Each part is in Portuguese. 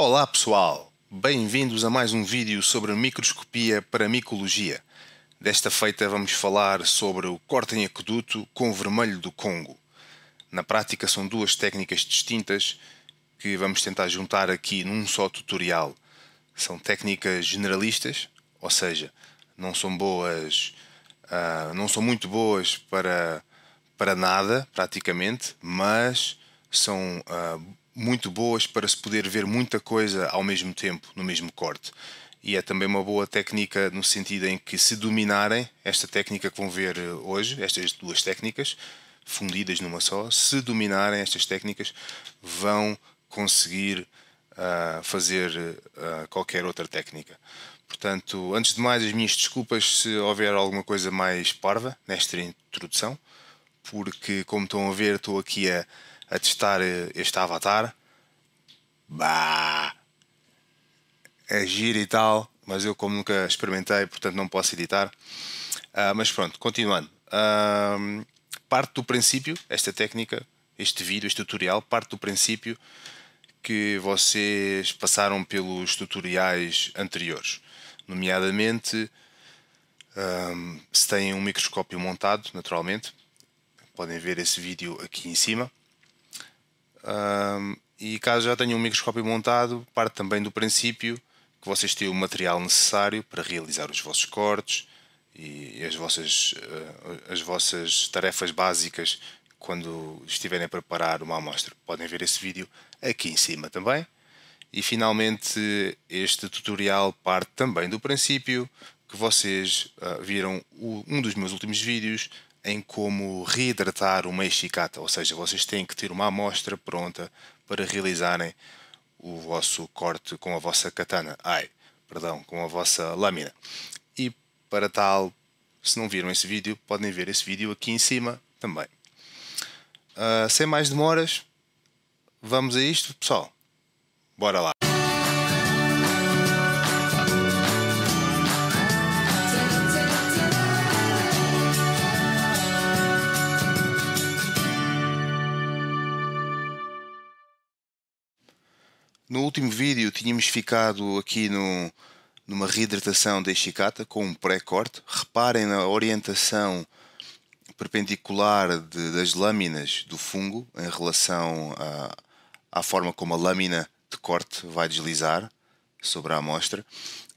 Olá pessoal, bem-vindos a mais um vídeo sobre microscopia para micologia. Desta feita vamos falar sobre o corte em aqueduto com vermelho do Congo. Na prática são duas técnicas distintas que vamos tentar juntar aqui num só tutorial. São técnicas generalistas, ou seja, não são boas, uh, não são muito boas para, para nada praticamente, mas são uh, muito boas para se poder ver muita coisa ao mesmo tempo, no mesmo corte. E é também uma boa técnica no sentido em que, se dominarem esta técnica que vão ver eh, hoje, estas duas técnicas, fundidas numa só, se dominarem estas técnicas, vão conseguir uh, fazer uh, qualquer outra técnica. Portanto, antes de mais, as minhas desculpas se houver alguma coisa mais parva nesta introdução, porque, como estão a ver, estou aqui a, a testar eh, este avatar bah, é gira e tal, mas eu como nunca experimentei, portanto não posso editar. Uh, mas pronto, continuando. Uh, parte do princípio, esta técnica, este vídeo, este tutorial, parte do princípio que vocês passaram pelos tutoriais anteriores, nomeadamente um, ah, se têm um microscópio montado, naturalmente, podem ver esse vídeo aqui em cima. Um, e caso já tenham um microscópio montado, parte também do princípio que vocês têm o material necessário para realizar os vossos cortes e as vossas, eh, as vossas tarefas básicas quando estiverem a preparar uma amostra. Podem ver esse vídeo aqui em cima também. E finalmente, este tutorial parte também do princípio que vocês eh, viram um dos meus últimos vídeos em como reidratar uma esticata, ou seja, vocês têm que ter uma amostra pronta para realizarem o vosso corte com a vossa katana, ai, perdão, com a vossa lâmina. E para tal, se não viram esse vídeo, podem ver esse vídeo aqui em cima também. Uh, sem mais demoras, vamos a isto, pessoal. Bora lá! No último vídeo tínhamos ficado aqui no, numa reidratação da chicata com um pré-corte. Reparem na orientação perpendicular de, das lâminas do fungo em relação à, à forma como a lâmina de corte vai deslizar sobre a amostra.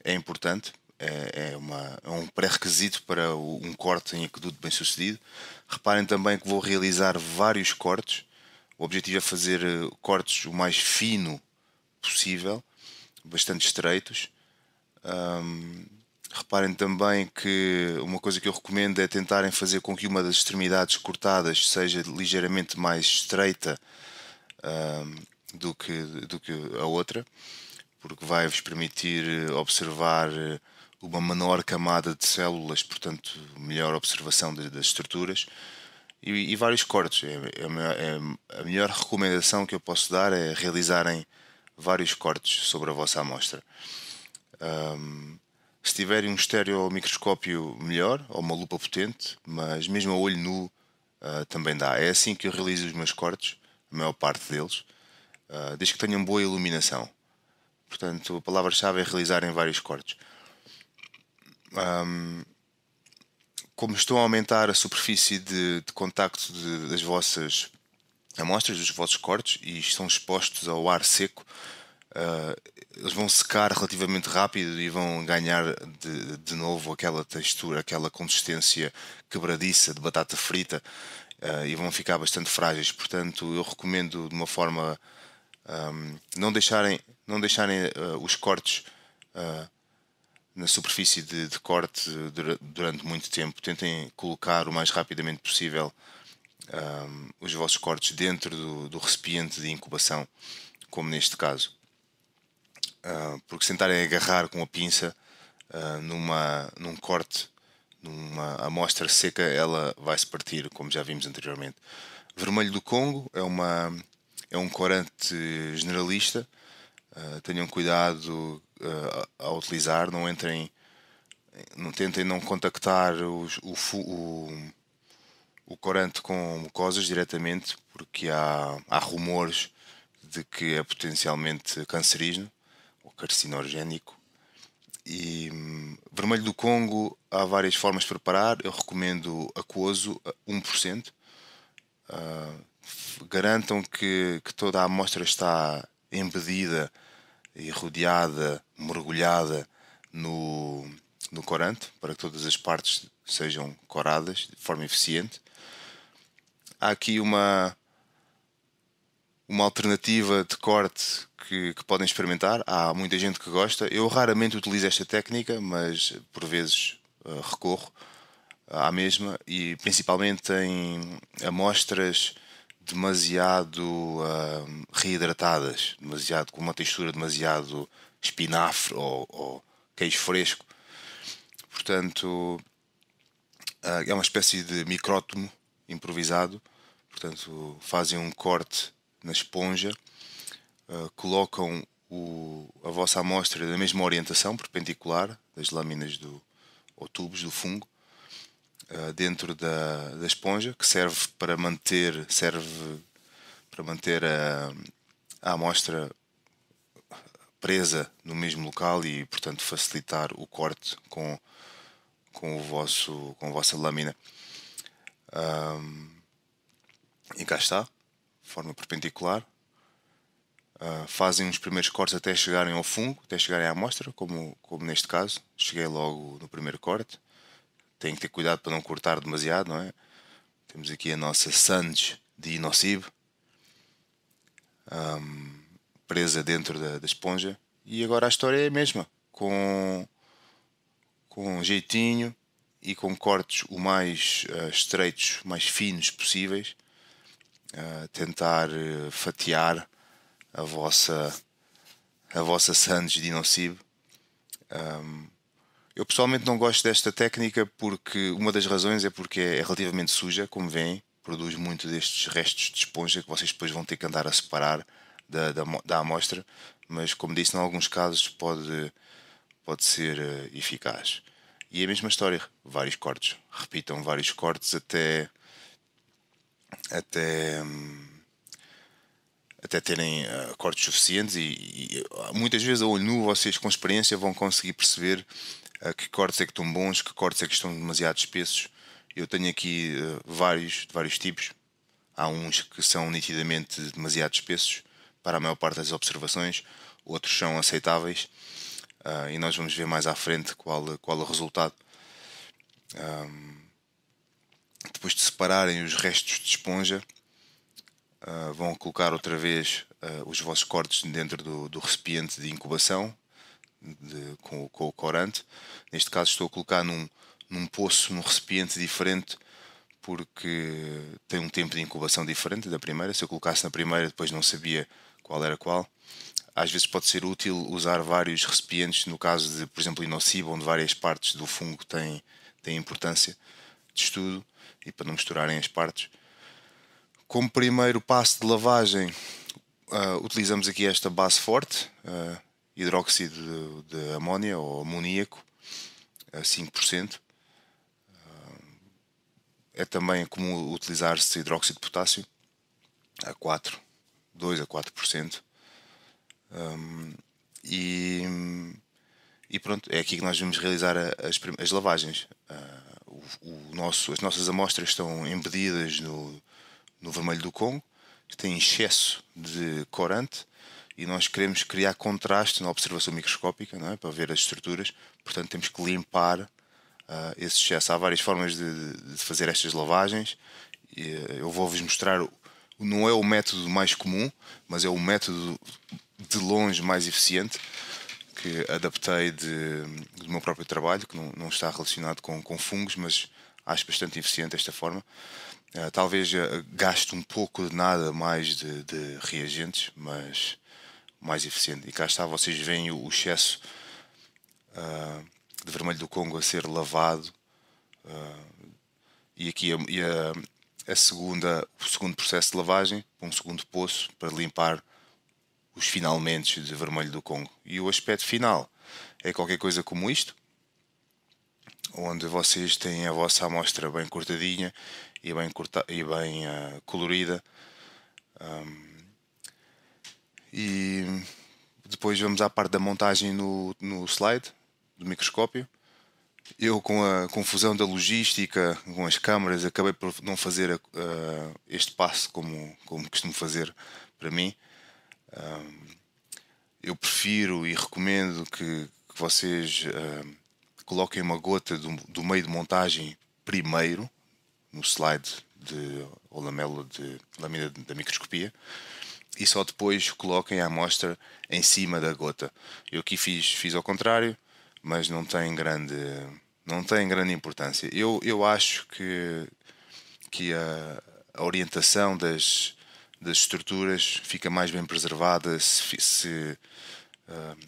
É importante, é, é uma, é um pré-requisito para um corte em aqueduto bem sucedido. Reparem também que vou realizar vários cortes. O objetivo é fazer eh, cortes o mais fino possível, bastante estreitos. Um, reparem também que uma coisa que eu recomendo é tentarem fazer com que uma das extremidades cortadas seja ligeiramente mais estreita um, do, que, do que a outra, porque vai-vos permitir eh, observar eh, uma menor camada de células, portanto, melhor observação de, das estruturas. E, e vários cortes. É, é, é, a melhor recomendação que eu posso dar é realizarem vários cortes sobre a vossa amostra. Um, se tiverem um estéreo microscópio melhor, ou uma lupa potente, mas mesmo a olho nu uh, também dá. É assim que eu realizo os meus cortes, a maior parte deles, uh, desde que tenham boa iluminação. Portanto, a palavra-chave é realizarem vários cortes. Um, como estão a aumentar a superfície de, de contacto de, das vossas amostras dos vossos cortes e estão expostos ao ar seco, uh, eles vão secar relativamente rápido e vão ganhar de, de novo aquela textura, aquela consistência quebradiça de batata frita uh, e vão ficar bastante frágeis. Portanto, eu recomendo de uma forma um, ehm, não deixarem, não deixarem uh, os cortes na superfície de, de corte durante muito tempo. Tentem colocar o mais rapidamente possível um, os vossos cortes dentro do, do, recipiente de incubação, como neste caso. Uh, porque se tentarem agarrar com a pinça uh, numa, num corte, numa amostra seca, ela vai se partir, como já vimos anteriormente. Vermelho do Congo é, uma, é um corante generalista. Uh, tenham cuidado ao utilizar, não entrem, não tentem não contactar os, o, o o corante com mucosas diretamente, porque há, há rumores de que é potencialmente cancerígeno ou carcinogénico. E hum, vermelho do Congo há várias formas de preparar. Eu recomendo aquoso 1%. Uh, uh, garantam que, que toda a amostra está embedida e rodeada, mergulhada no, no corante, para que todas as partes sejam coradas de forma eficiente há aqui uma, uma alternativa de corte que, que, podem experimentar. Há muita gente que gosta. Eu raramente utilizo esta técnica, mas por vezes uh, recorro à mesma e principalmente em amostras demasiado uh, reidratadas, demasiado com uma textura demasiado espinafre ou, ou queijo fresco. Portanto, uh, é uma espécie de micrótomo improvisado Portanto, fazem um corte na esponja, uh, colocam o, a vossa amostra da mesma orientação, perpendicular, das lâminas do, ou tubos do fungo, uh, dentro da, da esponja, que serve para manter, serve para manter a, a amostra presa no mesmo local e, portanto, facilitar o corte com, com, o vosso, com a vossa lâmina. Um, e cá está, de forma perpendicular. Uh, fazem os primeiros cortes até chegarem ao fungo, até chegarem à amostra, como, como neste caso. Cheguei logo no primeiro corte. tem que ter cuidado para não cortar demasiado, não é? Temos aqui a nossa Sands de inocibe um, presa dentro da, da esponja. E agora a história é a mesma, com, com jeitinho e com cortes o mais uh, estreitos, mais finos possíveis tentar eh, fatiar a vossa a vossa Sands de Um, eu pessoalmente não gosto desta técnica porque uma das razões é porque é relativamente suja, como veem, produz muito destes restos de esponja que vocês depois vão ter que andar a separar da, da, da amostra, mas como disse, em alguns casos pode, pode ser eh, eficaz. E é a mesma história, vários cortes. Repitam vários cortes até até, até terem eh, cortes suficientes e, e muitas vezes a olho nu vocês com experiência vão conseguir perceber eh, que cortes é que estão bons, que cortes é que estão demasiado espessos. Eu tenho aqui eh, vários, de vários tipos. Há uns que são nitidamente demasiado espessos para a maior parte das observações, outros são aceitáveis e nós vamos ver mais à frente qual, qual o resultado. Um, depois de separarem os restos de esponja, uh, vão colocar outra vez uh, os vossos cortes dentro do, do recipiente de incubação de, com, com, o corante. Neste caso, estou a colocar num, num poço, num recipiente diferente, porque tem um tempo de incubação diferente da primeira. Se eu colocasse na primeira, depois não sabia qual era qual. Às vezes pode ser útil usar vários recipientes, no caso de, por exemplo, inocibo, onde várias partes do fungo têm, têm importância de estudo e para não misturarem as partes. Como primeiro passo de lavagem, uh, utilizamos aqui esta base forte, uh, hidróxido de, de amónia ou amoníaco, a 5%. Uh, ah, é também comum utilizar-se hidróxido de potássio, a 4, 2 a 4%. Um, e, e pronto, é aqui que nós vamos realizar as, as lavagens. Uh, o, o nosso, as nossas amostras estão embedidas no, no vermelho do Congo, que tem excesso de corante, e nós queremos criar contraste na observação microscópica não é? para ver as estruturas, portanto temos que limpar uh, esse excesso. Há várias formas de, de fazer estas lavagens, e, ah, eu vou-vos mostrar, não é o método mais comum, mas é o método de longe mais eficiente que adaptei de, do meu próprio trabalho, que não, não está relacionado com, com fungos, mas acho bastante eficiente esta forma. Uh, talvez eh, gaste um pouco de nada mais de, de, reagentes, mas mais eficiente. E cá está, vocês veem o, excesso uh, de vermelho do Congo a ser lavado. e aqui a, e a, a, segunda, o segundo processo de lavagem, um segundo poço para limpar os finalmente de Vermelho do Congo. E o aspecto final é qualquer coisa como isto, onde vocês têm a vossa amostra bem cortadinha e bem, corta e bem uh, colorida. Um, e depois vamos à parte da montagem no, no slide do microscópio. Eu, com a confusão da logística, com as câmaras, acabei por não fazer uh, este passo como, como costumo fazer para mim eu prefiro e recomendo que, que vocês coloquem uma gota do, do, meio de montagem primeiro no slide de, ou lamela de lâmina da microscopia e só depois coloquem a amostra em cima da gota. Eu aqui fiz, fiz ao contrário, mas não tem grande, não tem grande importância. Eu, eu acho que, que a, a orientação das, das estruturas, fica mais bem preservada se, se uh,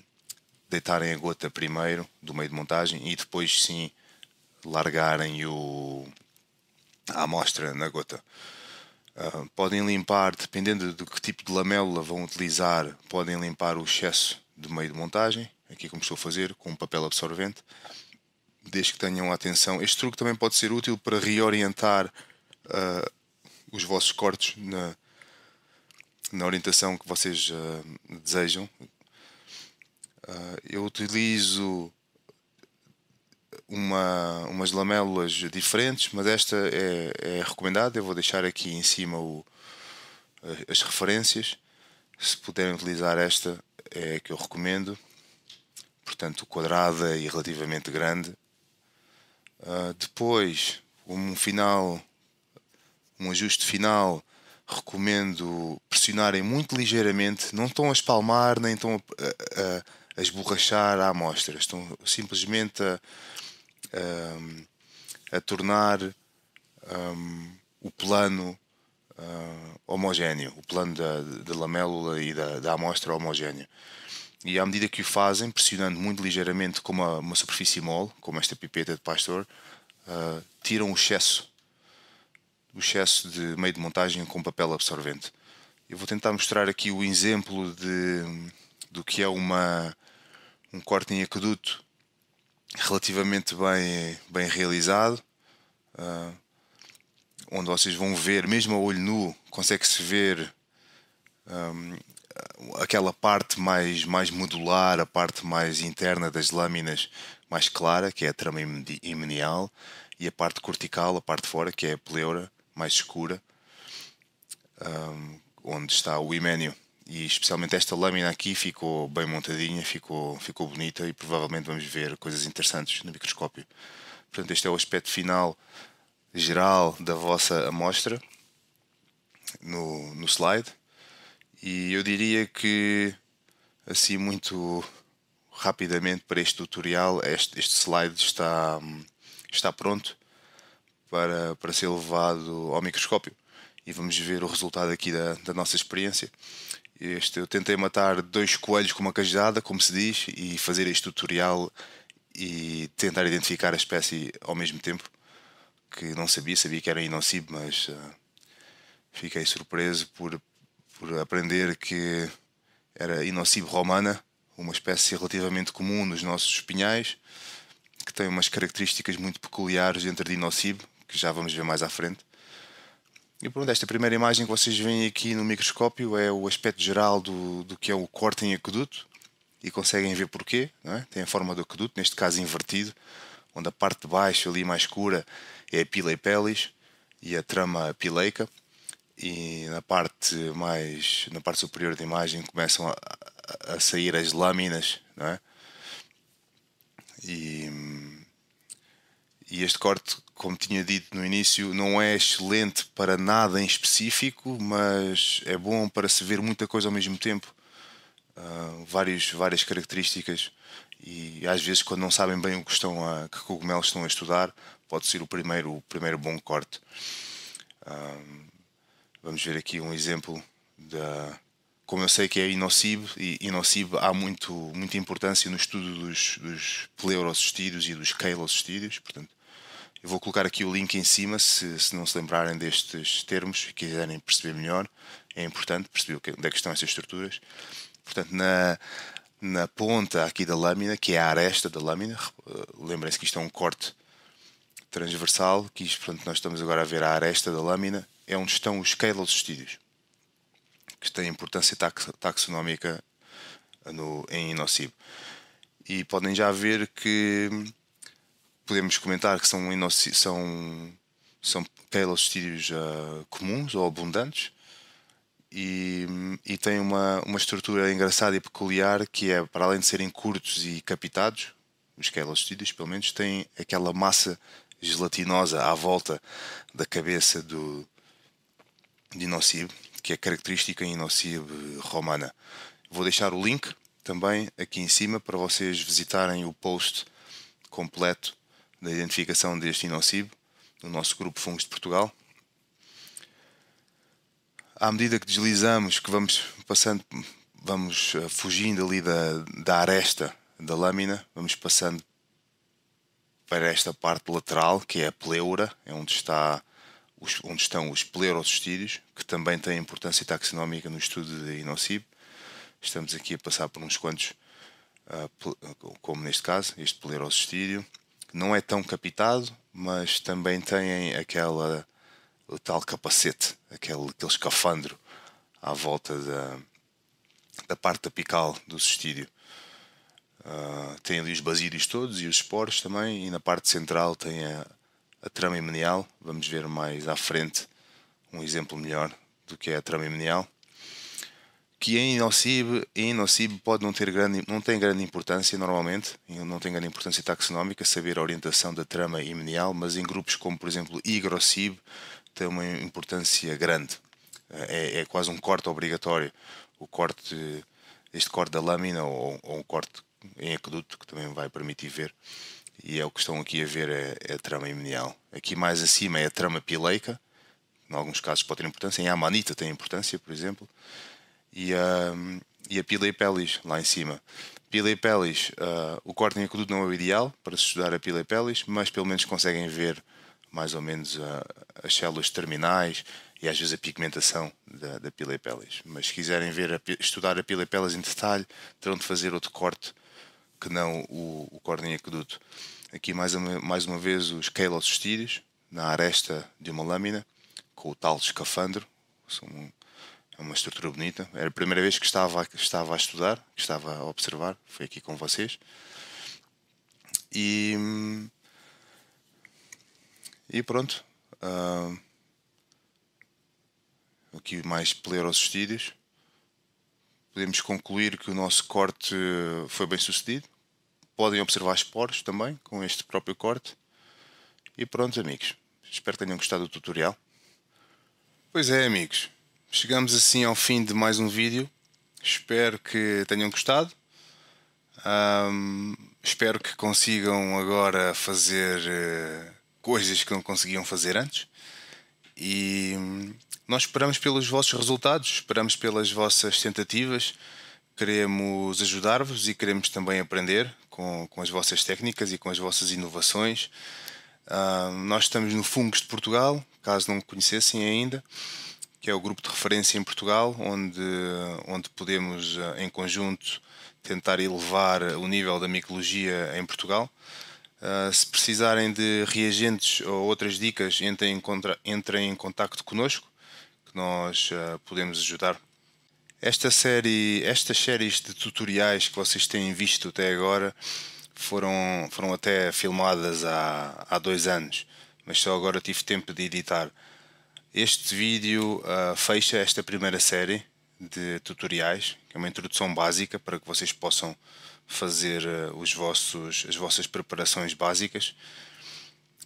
deitarem a gota primeiro do meio de montagem e depois sim largarem o, a amostra na gota. Uh, podem limpar, dependendo do que tipo de lamela vão utilizar, podem limpar o excesso do meio de montagem, aqui como estou a fazer, com um papel absorvente, desde que tenham atenção. Este truque também pode ser útil para reorientar uh, os vossos cortes na, na orientação que vocês uh, desejam. Uh, eu utilizo uma, umas lamélulas diferentes, mas esta é, é, recomendada. Eu vou deixar aqui em cima o, eh, as referências. Se puderem utilizar esta, é a que eu recomendo. Portanto, quadrada e relativamente grande. Uh, depois, um final, um ajuste final recomendo pressionarem muito ligeiramente, não estão a espalmar nem estão a, a, a esborrachar a amostra, estão simplesmente a, a, a tornar um, o plano uh, homogéneo, o plano da, da lamélula e da, da amostra homogéneo E à medida que o fazem, pressionando muito ligeiramente com uma, uma superfície mole, como esta pipeta de pastor, uh, tiram o excesso o excesso de meio de montagem com papel absorvente. Eu vou tentar mostrar aqui o exemplo de, do que é uma, um corte em aqueduto relativamente bem, bem realizado, uh, onde vocês vão ver, mesmo a olho nu, consegue-se ver um, ah, aquela parte mais, mais modular, a parte mais interna das lâminas mais clara, que é a trama imenial, e a parte cortical, a parte fora, que é a pleura, mais escura, um, onde está o imenio E especialmente esta lâmina aqui ficou bem montadinha, ficou, ficou bonita e provavelmente vamos ver coisas interessantes no microscópio. Portanto, este é o aspecto final geral da vossa amostra no, no slide. E eu diria que, assim, muito rapidamente para este tutorial, este, este slide está, está pronto para, para ser levado ao microscópio e vamos ver o resultado aqui da, da nossa experiência. Este, eu tentei matar dois coelhos com uma cajada, como se diz, e fazer este tutorial e tentar identificar a espécie ao mesmo tempo, que não sabia, sabia que era inocib, mas uh, fiquei surpreso por, por aprender que era inocib romana, uma espécie relativamente comum nos nossos pinhais, que tem umas características muito peculiares entre dinocib, que já vamos ver mais à frente. E pronto, esta primeira imagem que vocês veem aqui no microscópio é o aspecto geral do, do que é o corte em aqueduto e conseguem ver porquê, é? tem a forma do aqueduto, neste caso invertido, onde a parte de baixo ali mais escura é a pila e pelis e a trama pileica e na parte mais na parte superior da imagem começam a, a sair as lâminas, não é? E e este corte, como tinha dito no início, não é excelente para nada em específico, mas é bom para se ver muita coisa ao mesmo tempo. Uh, vários, várias características e às vezes quando não sabem bem o que estão a que cogumelos estão a estudar pode ser o primeiro o primeiro bom corte uh, vamos ver aqui um exemplo da como eu sei que é inocibo e inocibo há muito muita importância no estudo dos, dos pleurocistídeos e dos calocistídeos portanto eu vou colocar aqui o link em cima, se, se não se lembrarem destes termos e quiserem perceber melhor, é importante perceber onde é que estão essas estruturas. Portanto, na, na ponta aqui da lâmina, que é a aresta da lâmina, eh, lembrem-se que isto é um corte transversal, que isto, portanto, nós estamos agora a ver a aresta da lâmina, é onde estão os quelostídeos, que têm importância taxonómica no, em inocibo. E podem já ver que podemos comentar que são, inoci... são, são pélostídeos uh, ah, comuns ou abundantes e, e têm uma, uma estrutura engraçada e peculiar que é, para além de serem curtos e capitados, os quelostídeos pelo menos, têm aquela massa gelatinosa à volta da cabeça do Dinocib, que é característica em Inocib romana. Vou deixar o link também aqui em cima para vocês visitarem o post completo da identificação deste inocibo no nosso grupo Fungos de Portugal. À medida que deslizamos, que vamos passando, vamos eh, fugindo ali da, da aresta da lâmina, vamos passando para esta parte lateral que é a pleura, é onde, está os, onde estão os pleurocystídeos, que também têm importância taxonómica no estudo de inocibo. Estamos aqui a passar por uns quantos, eh, como neste caso, este pleurocystídeo não é tão capitado, mas também têm aquela o tal capacete, aquele, aquele escafandro à volta da, da parte apical do cestídeo. Uh, ah, tem ali os basílios todos e os esporos também, e na parte central tem a, a trama imenial. Vamos ver mais à frente um exemplo melhor do que é a trama imenial que em é nocib, em é nocib pode não ter grande, não tem grande importância normalmente, não tem grande importância taxonómica saber a orientação da trama imenial, mas em grupos como por exemplo higrocib tem uma importância grande. É, é, quase um corte obrigatório, o corte, este corte da lâmina ou, ou um corte em aqueduto que também vai permitir ver. E é o que estão aqui a ver é, é a trama imenial. Aqui mais acima é a trama pileica, em alguns casos pode ter importância, em Amanita tem importância, por exemplo e a, e a pila e pelis lá em cima. Pila e pelis, uh, o corte em aqueduto não é o ideal para se estudar a pila e pelis, mas pelo menos conseguem ver mais ou menos ah, as células terminais e às vezes a pigmentação da, da pila e pelis. Mas se quiserem ver a, estudar a pila e pelis em detalhe, terão de fazer outro corte que não o, o corte em acuduto. Aqui mais uma, mais uma vez os calostídeos na aresta de uma lâmina com o tal escafandro, são uma estrutura bonita. Era a primeira vez que estava, estava a estudar, que estava a observar, foi aqui com vocês. E, e pronto. Uh, aqui mais aos Studios. Podemos concluir que o nosso corte foi bem sucedido. Podem observar esporos também com este próprio corte. E pronto, amigos. Espero que tenham gostado do tutorial. Pois é, amigos. Chegamos assim ao fim de mais um vídeo. Espero que tenham gostado. Um, espero que consigam agora fazer eh, coisas que não conseguiam fazer antes. E hum, nós esperamos pelos vossos resultados, esperamos pelas vossas tentativas. Queremos ajudar-vos e queremos também aprender com, com as vossas técnicas e com as vossas inovações. nós estamos no Fungos de Portugal, caso não conhecessem ainda que é o grupo de referência em Portugal, onde, onde podemos, eh, em conjunto, tentar elevar o nível da micologia em Portugal. Uh, se precisarem de reagentes ou outras dicas, entrem em, contra, entrem em contacto connosco, que nós uh, podemos ajudar. Esta série, estas séries de tutoriais que vocês têm visto até agora foram, foram até filmadas há, há dois anos, mas só agora tive tempo de editar. Este vídeo uh, fecha esta primeira série de tutoriais, que é uma introdução básica para que vocês possam fazer uh, os vossos, as vossas preparações básicas.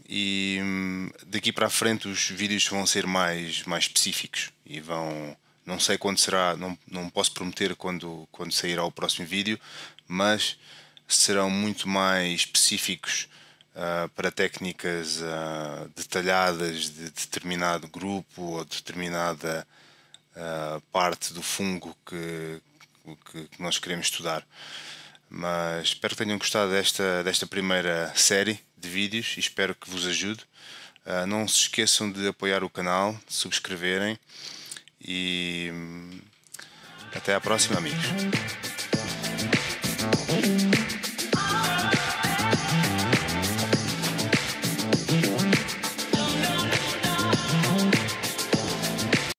E um, daqui para a frente os vídeos vão ser mais, mais específicos e vão. Não sei quando será, não, não posso prometer quando, quando sairá o próximo vídeo, mas serão muito mais específicos ah, para técnicas uh, detalhadas de determinado grupo ou determinada ah, parte do fungo que, que, que, nós queremos estudar. Mas espero que tenham gostado desta, desta primeira série de vídeos e espero que vos ajude. não se esqueçam de apoiar o canal, de subscreverem e hum, até à próxima, amigos.